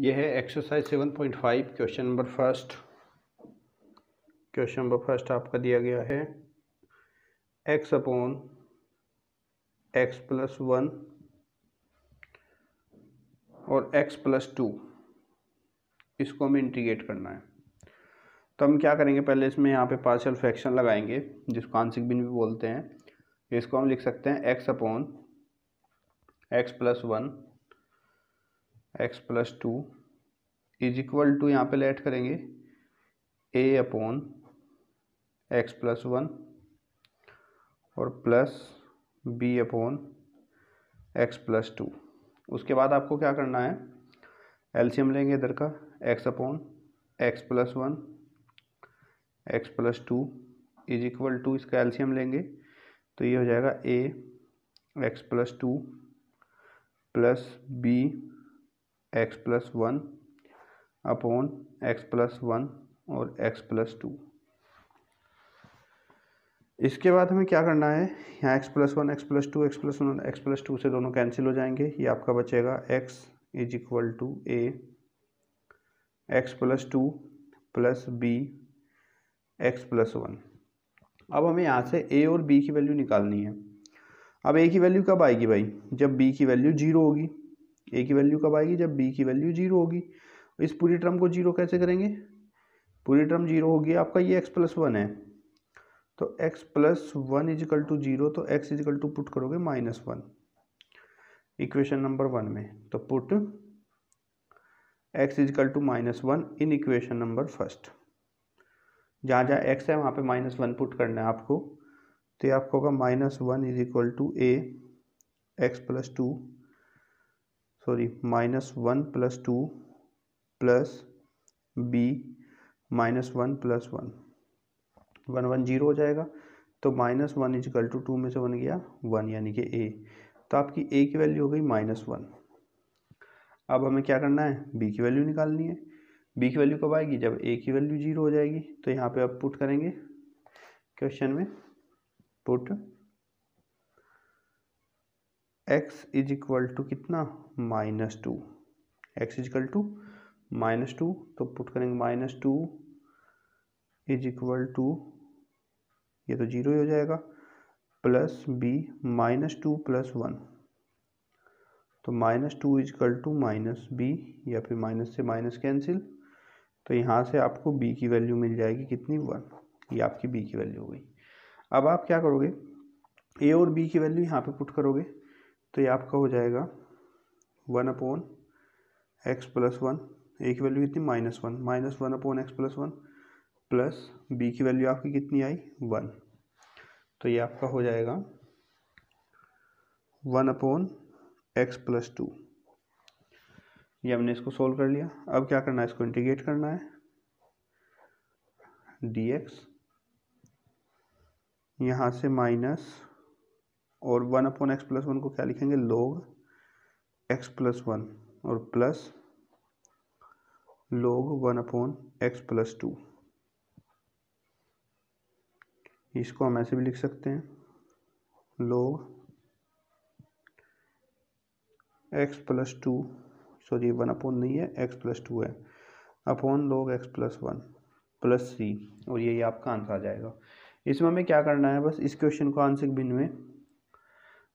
यह है exercise seven point five question number first question number first आपका दिया गया है x upon x plus one और एक्स प्लस टू इसको हमें इंटीग्रेट करना है तो हम क्या करेंगे पहले इसमें यहाँ पे पार्शियल फ्रैक्शन लगाएंगे जिसको आंशिक बिन भी बोलते हैं इसको हम लिख सकते हैं x upon x plus one x plus two is equal to यहाँ पे लेट करेंगे A upon x plus one और plus B upon x plus two उसके बाद आपको क्या करना है एल्शियम लेंगे इधर का x upon x plus one x plus two is equal to इसका एल्शियम लेंगे तो ये हो जाएगा A x plus two plus B x plus one upon x plus one और एक्स प्लस टू इसके बाद हमें क्या करना है यहाँ x plus one x plus two x plus one x plus two से दोनों कैंसिल हो जाएंगे ये आपका बचेगा x is equal to A x plus two plus B x plus one अब हमें यहाँ से ए और बी की वैल्यू निकालनी है अब ए की वैल्यू कब आएगी भाई जब बी की वैल्यू जीरो होगी ए की वैल्यू कब आएगी जब बी की वैल्यू जीरो होगी तो इस पूरी टर्म को जीरो कैसे करेंगे पूरी टर्म जीरो होगी आपका ये एक्स प्लस वन है तो x plus one equal to zero तो एक्स इजिकल टू पुट करोगे minus one equation number one में तो put x equal to minus one in equation number first जहाँ जहाँ एक्स है वहाँ पे माइनस वन पुट करना है आपको तो ये आपको होगा minus one is equal to A x plus two sorry minus one plus two plus B minus one plus one one one zero हो जाएगा तो minus one equal to two two से बन गया वन यानी कि ए तो आपकी ए की वैल्यू हो गई माइनस वन अब हमें क्या करना है बी की वैल्यू निकालनी है बी की वैल्यू कब आएगी जब ए की वैल्यू जीरो हो जाएगी तो यहाँ पे आप पुट करेंगे क्वेश्चन में put x is equal to कितना minus two x is equal to minus two तो पुट करेंगे minus two is equal to ये तो जीरो ही हो जाएगा plus B minus two plus one तो minus two equal to minus B या फिर माइनस से माइनस कैंसिल तो यहाँ से आपको बी की वैल्यू मिल जाएगी कितनी वन ये आपकी बी की वैल्यू हो गई अब आप क्या करोगे ए और बी की वैल्यू यहाँ पे पुट करोगे तो ये आपका हो जाएगा one upon x plus one A की वैल्यू कितनी minus one minus one upon x plus one plus B की वैल्यू आपकी कितनी आई वन तो ये आपका हो जाएगा one upon x plus two ये हमने इसको सोल्व कर लिया अब क्या करना है इसको इंटीग्रेट करना है डी एक्स यहाँ से माइनस और one upon x plus one को क्या लिखेंगे लोग एक्स प्लस वन और plus log one upon x plus two इसको हम ऐसे भी लिख सकते हैं log x plus two sorry one upon नहीं है एक्स प्लस टू है upon log x plus one plus C और यही आपका आंसर आ जाएगा इसमें हमें क्या करना है बस इस क्वेश्चन को आंसर बिन में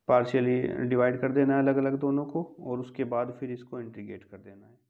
पार्शियली डिवाइड कर देना है अलग अलग दोनों को और उसके बाद फिर इसको इंटीग्रेट कर देना है